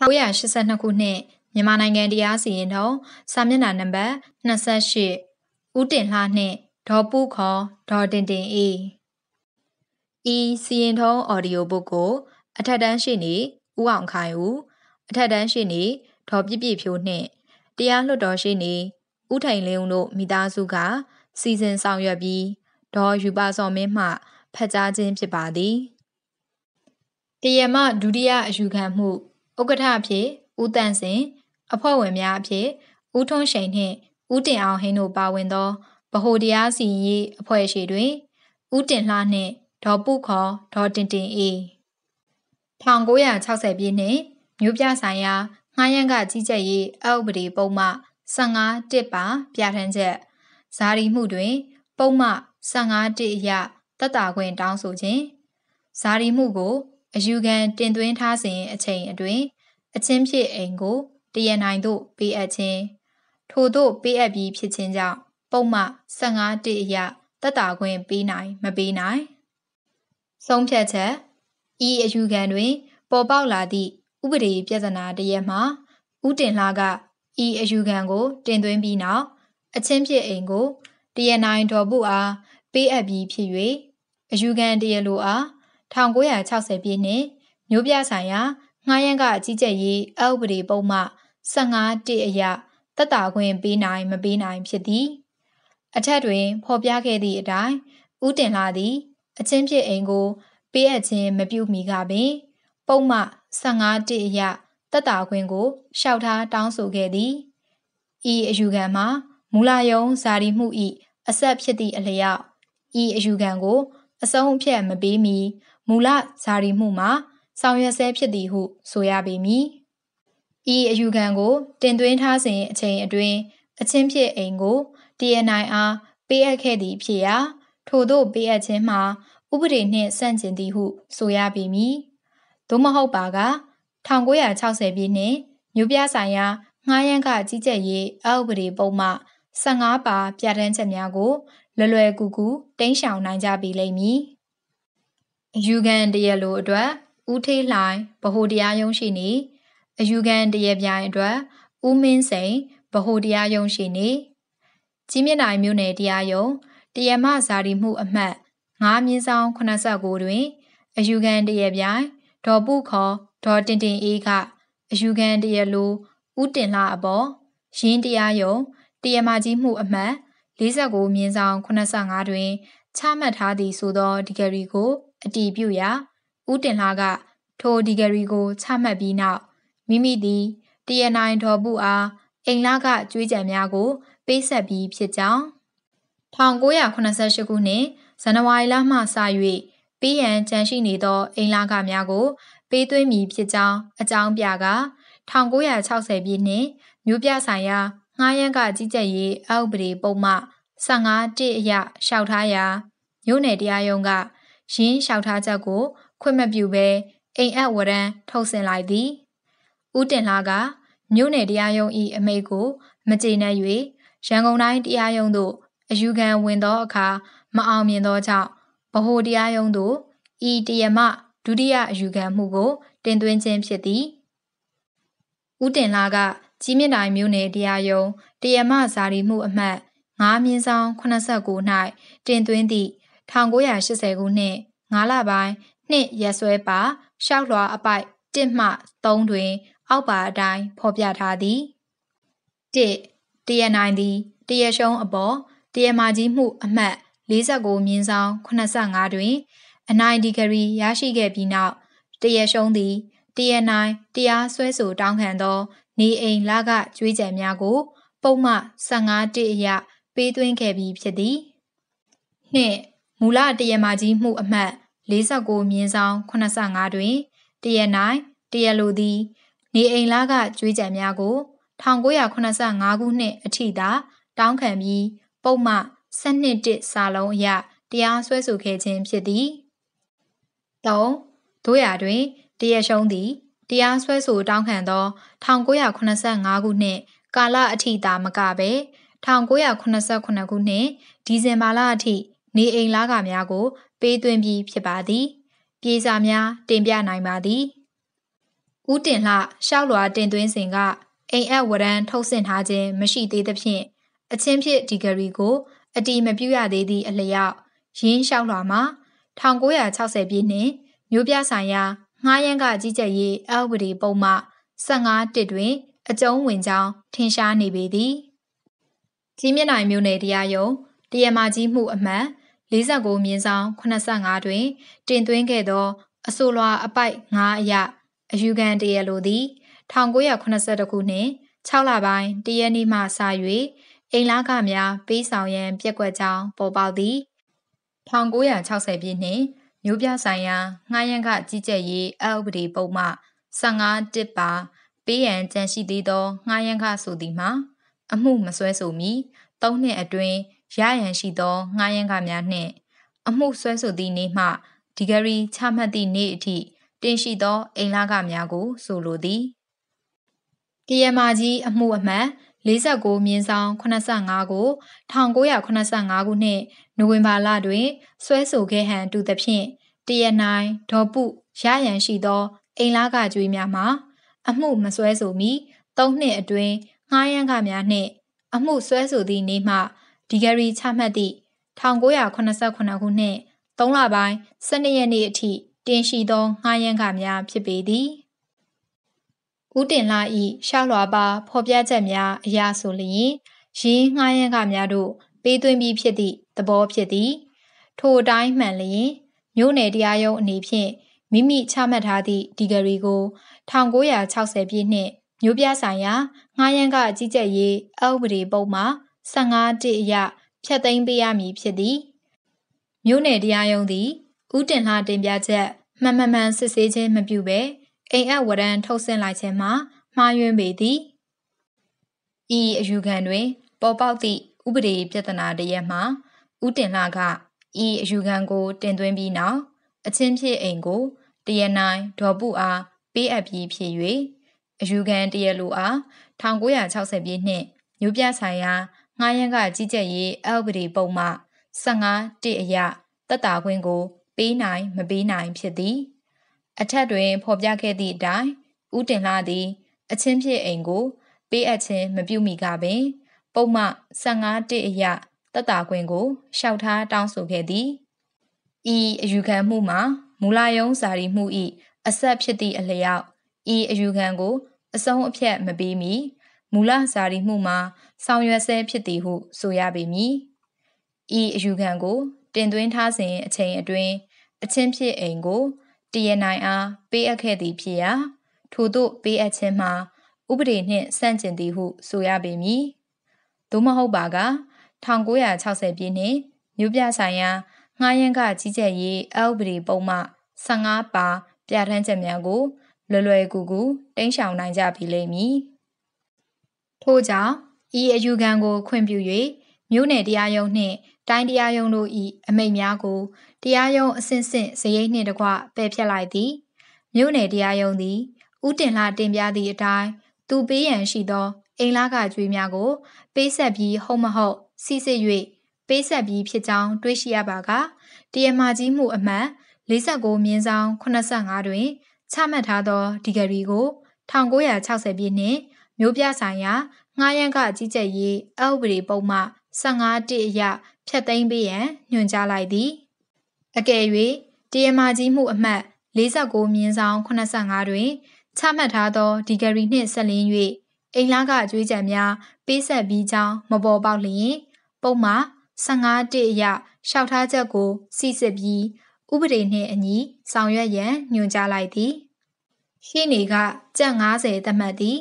1982ခုနှစ်မြန်မာနိုင်ငံတရားစီရင်တော်စာမျက်နှာနံပါတ်28ဦးတင်လှနှင့်ဒေါ်ပုခေါ်ဒေါ်တင်တင်အေးဤစီရင်ထုံးအော်ဒီယိုဘုတ်ကို အထက်တန်းရှိနေဦးအောင်ခိုင်ဦးအထက်တန်းရှိနေဒေါ်ပြပြဖြိုးနှင့်တရားလွှတ်တော်ရှိနေဦးထိုင်လင်းဦးတို့မိသားစုက စီစဉ်ဆောင်ရွက်ပြီးဒေါ်ယူပါစော်မင်းမှဖက်ကြားခြင်းဖြစ်ပါသည်တရမဒုတိယအယူခံမှုဥက္ကဋ္ဌအဖြစ်ဦးတန့်စင်အဖွဲ့ဝင်များအဖြစ်ဦးထွန်းရှိန်နှင့်ဦးတင်အောင်ဟင်းတို့ပါဝင်သောဗဟိုတရားစီရင်ရေးအဖွဲ့ရှိတွင်ဦးတင်လှနှင့်ဒေါ်ပုခေါ်ဒေါ်တင်တင်အေ1960ပြည့်နှစ်မြို့ပြဆိုင်ရာငှားရမ်းကကြီးကြပ်ရေးအဥပဒေပုံမှ15တစ်ပါပြဋ္ဌာန်းချက်ဇာတိမှုတွင် ပုံမှ15တစ်အရတတ်တာခွင့်တောင်းဆိုခြင်းဇာတိမှုကိုအယူခံတင်သွင်းထားစဉ်အချိန်အတွင်းအချင်းဖြစ်အိမ်ကိုတရနိုင်သို့ပေးအပ်ခြင်းထို့သို့ပေးအပ်ပြီးဖြစ်ခြင်းကြောင့်ပုံမှန်15တိအရတက်တာခွင့်ပေးနိုင်မပေးနိုင် ဆုံးဖြတ်ချက်ဤအယူခံတွင်ပေါ်ပေါက်လာသည့်ဥပဒေပြဿနာတရက်မှာဥတင်လှကဤအယူခံကို တင်သွင်းပြီးနောက်အချင်းဖြစ်အိမ်ကိုတရနိုင်တော်ဘူးအားပေးအပ်ပြီးဖြစ်၍အယူခံတရလိုအား1960ပြည့်နှစ်မျိုးပြဆိုင်ရာငှားရမ်းကအကြီးကျယ်ရေးအဥပဒေပုံမှ15တအရတက်တာခွင့်ပေးနိုင်မပေးနိုင်ဖြစ်သည်အထက်တွင် ဖော်ပြခဲ့သည့်အတိုင်းဥတင်လာသည်အချင်းဖြစ်အိမ်ကိုပေးအပ်ခြင်းမပြုမီကပင်ပုံမှ15တအရတက်တာခွင့်ကိုရှောက်ထားတောင်းဆိုခဲ့သည်ဤအယူခံမှာမူလာယုံဇာတိမှုဤအဆက်ဖြစ်သည့်အလျောက်ဤအယူခံကို အဆုံးအဖြတ်မပေးမီမူလဇာတိမှုမှာဆောင်ရွက်ဆဲဖြစ်သည်ဟု ဆိုရပေမည်။ဤအယူခံကို တင်သွင်းထားစဉ်အချိန်အတွင်းအချင်းဖြစ်အိမ်ကို TNI အားပေးအပ်ခဲ့သည်ဖြစ်ရာထို့သို့ပေးအပ်ခြင်းမှာဥပဒေနှင့်ဆန့်ကျင်သည်ဟု ဆိုရပေမည်။သို့မဟုတ်ပါက1960ပြည့်နှင့်မြို့ပြဆိုင်ရာငှားရမ်းကကြီးကြပ်ရေးအဥပဒေပုံမှ15ပါ ပြဋ္ဌာန်းချက်များကို လွယ်လွယ်ကူကူတင်ရှောင်နိုင်ကြပြီလိမ့်မည်။အယူခံတရလိုအတွက်ဦးထေးလှိုင်ဗဟိုတရားရုံးရှိနေအယူခံတရပြိုင်အတွက်ဦးမင်းစိန်ဗဟိုတရားရုံးရှိနေကြီးမြင့်နိုင်မြို့နယ်တရားရုံးတရမဇာတိမှုအမှတ်9မြင်းဆောင်89တွင်အယူခံတရပြိုင်ဒေါ်ပုခေါ်ဒေါ်တင်တင်အေးကအယူခံတရလိုဦးတင်လှအပေါ်ရင်းတရားရုံးတရမကြီးမှုအမှတ်49မြင်းဆောင်85တွင်ချမှတ်ထားသည့်ဆိုသောဒီဂရီကိုအတီးပြုရာဦးတင်လှကထိုဒီဂရီကိုချမှတ်ပြီးနောက်မိမိသည်တရနိုင်တော်ဘူးအားအိမ်လကကြွေးကြံများကို ပေးဆက်ပြီးဖြစ်ကြောင်း1988ခုနှစ်ဇန်နဝါရီလမှစ၍ပေးရန်ကြံရှိနေသောအိမ်လကများကို ပေးသွင်းမည်ဖြစ်ကြောင်းအကြောင်းပြက1960ပြည့်နှစ်မြို့ပြဆိုင်ရာငှားရမ်းကကြီးကြပ်ရေးအောက်ပဒေပုံမှ15တိအရလျှောက်ထားရာမြို့နယ်တရားရုံးကရင်းလျှောက်ထားချက်ကို ခွင့်မပြုဘဲအိမ်အပ်ဝရမ်းထုတ်ဆင်လိုက်သည်ဦးတင်လှကမြို့နယ်တရားရုံး၏အမိန့်ကို မကျေနပ်၍ရန်ကုန်တိုင်းတရားရုံးသို့အယူခံဝင်သောအခါမအောင်မြင်သောကြောင့်ဗဟိုတရားရုံးသို့ဤတရားမဒုတိယအယူခံမှုကို တင်သွင်းခြင်းဖြစ်သည်ဦးတင်လာက ကြီးမြင့်တိုင်မြို့နယ်တရားရုံးတရားမဇာတိမှုအမှတ်9မြင်းဆောင်89၌တင်သွင်းသည့်1980ခုနှစ်9လပိုင်းနှစ်ရက်စွဲပါ ရှောက်လွှာအပိုက်1မှ3တွင် အောက်ပါအတိုင်းဖော်ပြထားသည်1တရနိုင်သည်တရရှုံးအပေါ်တရမာကြီးမှုအမှတ်49မြင်းဆောင်85တွင် အနိုင်ဒီဂရီရရှိခဲ့ပြီးနောက် တရရှုံးသည်တရနိုင်တရားစွဲဆိုတောင်းခံသောနေအိမ်လကကျွေးကြံများကို ပုံမှ15တိအရပေးသွင်းခဲ့ပြီးဖြစ်သည်နှင့်မူလတရမကြီးမှုအမှတ်49မြင်းဆောင်85တွင်တရနိုင်တရလိုသည် နေအိမ်လားကကြွေးကြံများကို1985ခုနှစ်အထိသာတောင်းခံပြီး ပုံမှန်12စာလုံးအရတရားစွဲဆိုခဲ့ခြင်းဖြစ်သည်၃တို့ရာတွင်တရရှုံးသည်တရားစွဲဆိုတောင်းခံသော1985ခုနှစ်ကာလအထိသာမကဘဲ1989ခုနှစ်ဒီဇင်ဘာလအထိနေအိမ်လားကများကို ပေးသွင်းပြီးဖြစ်ပါသည်ပြေစာများ တင်ပြနိုင်ပါသည်ဥတင်လှရှောက်လွာ တင်သွင်းစဉ်ကအိမ်အပ်ဝရန်ထုတ်ဆင့်ထားခြင်းမရှိသေးသဖြင့်အချင်းဖြစ်ဒီဂရီကို အတီမပြုရသေးသည့်အလျောက်ရင်းလျှောက်လွာမှာ1960ပြည့်နှစ်မြို့ပြဆိုင်ရာငှားရန်ကကြီးကြပ်ရေးအဝတီပုံမှ15တစ်တွင် အကျုံးဝင်ကြောင်းထင်ရှားနေပေသည်ကြီးမြနိုင်မြို့နယ်တရားရုံးတရားမကြီးမှုအမှန်49မြင်းဆောင်85တွင်တင်သွင်းခဲ့သောအဆိုလွာအပိုက်9အရအယူခံတရလိုသည်1982ခုနှင့်6လပိုင်းတရနေ့မှစ၍အိမ်လားကများပေးဆောင်ရန်ပြက်ကွက်ကြောင်းပေါ်ပေါက်သည်1960ပြည့်နှင့်မျိုးပြဆိုင်ရာငှားရန်ကကြီးကြပ်ရေးအဥပဒေပုံမှ15တစ်ပါပေးရန်ကြံရှိသေးသောငှားရန်ကဆိုသည်မှာအမှုမစွဲဆိုမီ၃နှစ်အတွင်းရရန်ရှိသောငှားရမ်းခများနှင့် အမှုဆွဲဆိုသည့်နေ့မှဒီဂရီ ချမှတ်သည့်နေ့အထိတင်ရှိသောအိမ်လခများကိုဆိုလိုသည်။တရားမကြီးအမှုအမှန်49မြင်းဆောင်85ကို1985ခုနှစ်နိုဝင်ဘာလတွင်ဆွဲဆိုခဲ့ဟန်တူသဖြင့်တရနိုင်ဒေါ်ပုရရန်ရှိသောအိမ်လခကြွေးများမှာအမှုမဆွဲဆိုမီ၃နှစ်အတွင်းငှားရမ်းခများနှင့်အမှုဆွဲဆိုသည့်နေ့မှဒီဂရီချမှတ်သည့်1989ခုနှစ်3လပိုင်း12ရက်နေ့အထိတင်ရှိသောငှားရမ်းခများဖြစ်ပေသည်။ဦးတင်လာ၏ရှောက်လွာပါဖော်ပြချက်များအရာဆိုလျင်ရင်းငှားရမ်းခများတို့ပေးသွင်းပြီးဖြစ်သည့်သဘောဖြစ်သည်။ထိုအတိုင်းမှန်လျင်မြို့နယ်တရားရုံးအနေဖြင့်မိမိချမှတ်ထားသည့်ဒီဂရီကို1960ပြည့်နှစ်မျိုးပြဆိုင်ရာငှားရမ်းကအကြီးကျယ်ရေးအဥပဒေပုံမှာ15တိအရဖြတ်သိမ်းပေးရမည်ဖြစ်သည်မြို့နယ်တရားရုံးသည်ဥတင်လှတင်ပြချက်မှန်မှန်မှန်စစ်ဆေးခြင်းမပြုဘဲအိမ်အပ်ဝရံထုတ်ဆင့်လိုက်ခြင်းမှာမှားယွင်းပေသည်ဤအယူခံတွင်ပေါ်ပေါက်သည့်ဥပဒေပြဿနာတရက်မှာဥတင်လှကဤအယူခံကို တင်သွင်းပြီးနောက်အချင်းဖြစ်အိမ်ကိုတရနိုင်ဒေါ်ပုအားပေးအပ်ပြီးဖြစ်၍အယူခံတရလိုအား1960ပြည့်နှစ်မြို့ပြဆိုင်ရာငှားရန်ကကြီးကြပ်ရေးအောက်ပဒေပုံမှ15တအရတက်တာခွင့်ကိုပေးနိုင်မပေးနိုင်ဖြစ်သည်အထက်တွင် ဖော်ပြခဲ့သည့်အတိုင်းဥတင်လာသည် အချင်းဖြစ်အိမ်ကို ပေးအပ်ခြင်းမပြုမိကပင်ပုံမှ15တအရတက်တာခွင့်ကိုရှောက်ထားတောင်းဆိုခဲ့သည်ဤအယူခံမှုမှာမူလာယုံဇာတိမှု၏အဆက်ဖြစ်သည့်အလျောက်ဤအယူခံကိုအဆုံးအဖြတ်မပေးမီမူလစာရီမှုမှာဆောင်ရွက်ဆဲဖြစ်သည်ဟု ဆိုရပေမည်။ဤအယူခံကို တင်သွင်းထားစဉ်အချိန်အတွင်းအချင်းဖြစ်အိမ်ကိုတရနိုင်အားပေးအပ်ခဲ့သည်ဖြစ်ရာ ထို့သို့ပေးအပ်ခြင်းမှာဥပဒေနှင့် ဆန့်ကျင်သည်ဟု ဆိုရပေမည်။သို့မဟုတ်ပါက1960ပြည့်နှစ်မြို့ပြဆိုင်ရာငှားရမ်းကကြီးကြပ်ရေးအဥပဒေပုံမှ15ပါပြဋ္ဌာန်းချက်များကိုလွယ်လွယ်ကူကူတိမ်းရှောင်နိုင်ကြပြီလိမ့်မည်။ထို့ကြောင့်ဤအယူခံကိုခွင့်ပြု၍မြို့နယ်တရားရုံးနှင့် တိုင်းတရားရုံးတို့၏အမိန့်များကိုတရားရုံးအစဉ်စဉ်ဇယိတ်နှင့်တကွပယ်ဖျက်လိုက်သည်မြို့နယ်တရားရုံးသည်ဥတင်လာတင်ပြသည့်အတိုင်းသူပေးရန်ရှိသောအိမ်လာကကြွေးများကို ပေးဆက်ပြီးဟုတ်မဟုတ်စီစစ်၍ပေးဆက်ပြီးဖြစ်ကြောင်းတွေးရှိရပါကတရားမကြီးမှုအမှန်49မြင်းဆောင်85တွင်ချမှတ်ထားသောဒီဂရီကို1960ပြည့်နှစ်မျိုးပြဆိုင်ရာငှားရမ်းကအကြီးကျယ်ရေးအဥပဒေပုံမှ15တိအရဖျက်သိမ်းပေးရန်ညွှန်ကြားလိုက်သည် အကယ်၍တရားမကြီးမှုအမှတ်49မြင်းဆောင်85တွင်ချမှတ်ထားသောဒီဂရီနှင့်ဆက်လင်း၍အိမ်လားကအကျွေးကြံများပေးဆက်ပြီးကြောင်းမပေါ်ပေါက်လျင်ပုံမှ15တိအရလျှောက်ထားချက်ကိုစီစစ်ပြီးဥပဒေနှင့်အညီဆောင်ရွက်ရန်ညွှန်ကြားလိုက်သည်ရှေ့နေကကြက်90သတ်မှတ်သည်